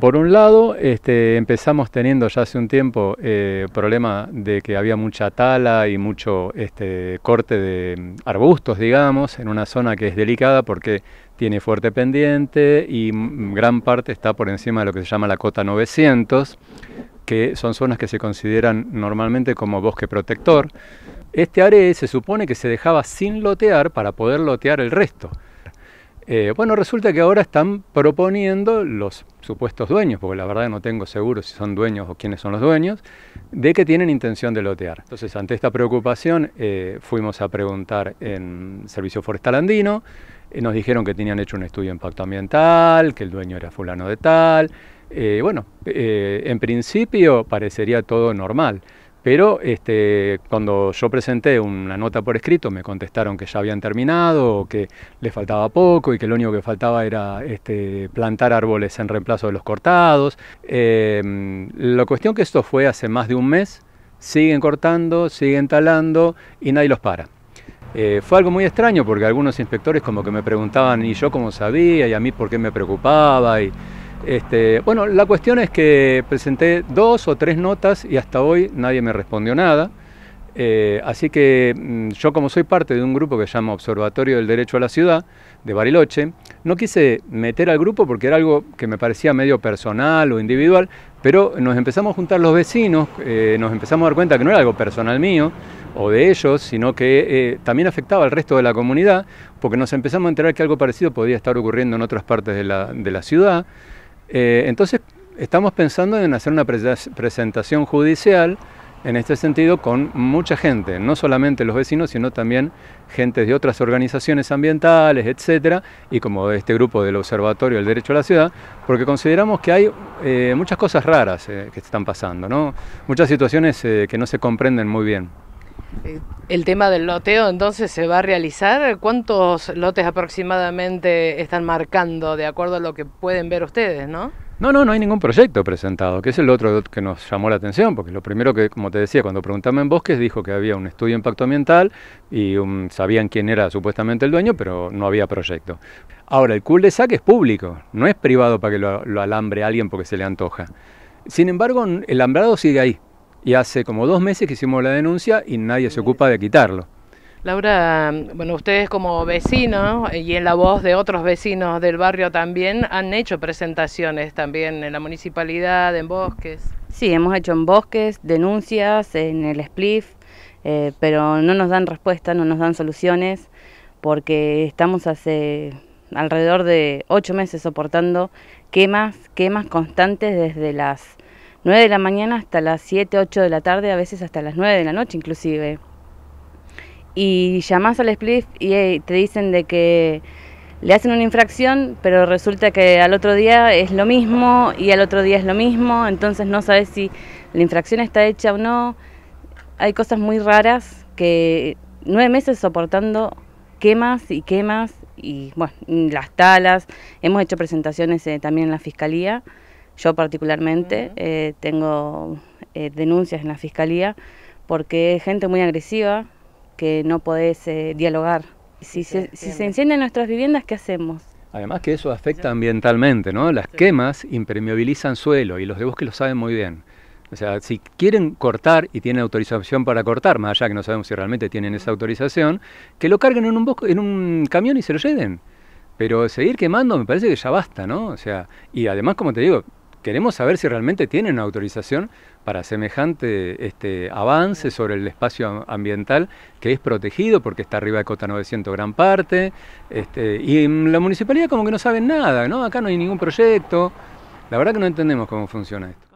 Por un lado, este, empezamos teniendo ya hace un tiempo el eh, problema de que había mucha tala y mucho este, corte de mm, arbustos, digamos, en una zona que es delicada porque tiene fuerte pendiente y mm, gran parte está por encima de lo que se llama la cota 900, que son zonas que se consideran normalmente como bosque protector. Este área se supone que se dejaba sin lotear para poder lotear el resto. Eh, bueno, resulta que ahora están proponiendo los supuestos dueños, porque la verdad no tengo seguro si son dueños o quiénes son los dueños, de que tienen intención de lotear. Entonces, ante esta preocupación, eh, fuimos a preguntar en Servicio Forestal Andino, eh, nos dijeron que tenían hecho un estudio de impacto ambiental, que el dueño era fulano de tal. bueno, en principio parecería todo normal. Pero este, cuando yo presenté una nota por escrito, me contestaron que ya habían terminado, que les faltaba poco y que lo único que faltaba era este, plantar árboles en reemplazo de los cortados. Em, la cuestión que esto fue hace más de un mes, siguen cortando, siguen talando y nadie los para. Eh, fue algo muy extraño porque algunos inspectores como que me preguntaban y yo cómo sabía y a mí por qué me preocupaba y este, bueno, la cuestión es que presenté dos o tres notas y hasta hoy nadie me respondió nada. Eh, así que mm, yo como soy parte de un grupo que se llama Observatorio del Derecho a la Ciudad, de Bariloche, no quise meter al grupo porque era algo que me parecía medio personal o individual, pero nos empezamos a juntar los vecinos, eh, nos empezamos a dar cuenta que no era algo personal mío o de ellos, sino que eh, también afectaba al resto de la comunidad, porque nos empezamos a enterar que algo parecido podía estar ocurriendo en otras partes de la, de la ciudad. Eh, entonces, estamos pensando en hacer una presentación judicial en este sentido con mucha gente, no solamente los vecinos, sino también gente de otras organizaciones ambientales, etcétera, y como este grupo del Observatorio del Derecho a la Ciudad, porque consideramos que hay eh, muchas cosas raras eh, que están pasando, ¿no? muchas situaciones que no se comprenden muy bien. Eh, el tema del loteo entonces se va a realizar. ¿Cuántos lotes aproximadamente están marcando de acuerdo a lo que pueden ver ustedes, no? No, no, no hay ningún proyecto presentado, que es el otro que nos llamó la atención, porque lo primero que, como te decía, cuando preguntamos en Bosques, dijo que había un estudio de impacto ambiental y sabían quién era supuestamente el dueño, pero no había proyecto. Ahora, el cul-de-sac es público, no es privado para que lo, alambre alguien porque se le antoja. Sin embargo, el alambrado sigue ahí, y hace como dos meses que hicimos la denuncia y nadie se ocupa de quitarlo. Laura, bueno, ustedes como vecinos y en la voz de otros vecinos del barrio también han hecho presentaciones también en la municipalidad, en bosques. Sí, hemos hecho en bosques, denuncias, en el SPLIF, eh, pero no nos dan respuesta, no nos dan soluciones, porque estamos hace alrededor de ocho meses soportando quemas, quemas constantes desde las 9 de la mañana hasta las 7, 8 de la tarde, a veces hasta las 9 de la noche inclusive. Y llamas al SPLIF y eh, te dicen de que le hacen una infracción, pero resulta que al otro día es lo mismo y al otro día es lo mismo, entonces no sabes si la infracción está hecha o no. Hay cosas muy raras que nueve meses soportando quemas y quemas y bueno, las talas. Hemos hecho presentaciones eh, también en la fiscalía. Yo particularmente eh, tengo eh, denuncias en la fiscalía porque es gente muy agresiva que no podés eh, dialogar. Si, se, encienden nuestras viviendas, ¿qué hacemos? Además que eso afecta ambientalmente, ¿no? Las quemas impermeabilizan suelo y los de bosque lo saben muy bien. O sea, si quieren cortar y tienen autorización para cortar, más allá que no sabemos si realmente tienen esa autorización, que lo carguen en un, bosque, en un camión y se lo lleven. Pero seguir quemando me parece que ya basta, ¿no? O sea, y además, como te digo, queremos saber si realmente tienen autorización para semejante este, avance sobre el espacio ambiental que es protegido porque está arriba de Cota 900 gran parte, este, y la municipalidad como que no saben nada, ¿no? Acá no hay ningún proyecto, la verdad que no entendemos cómo funciona esto.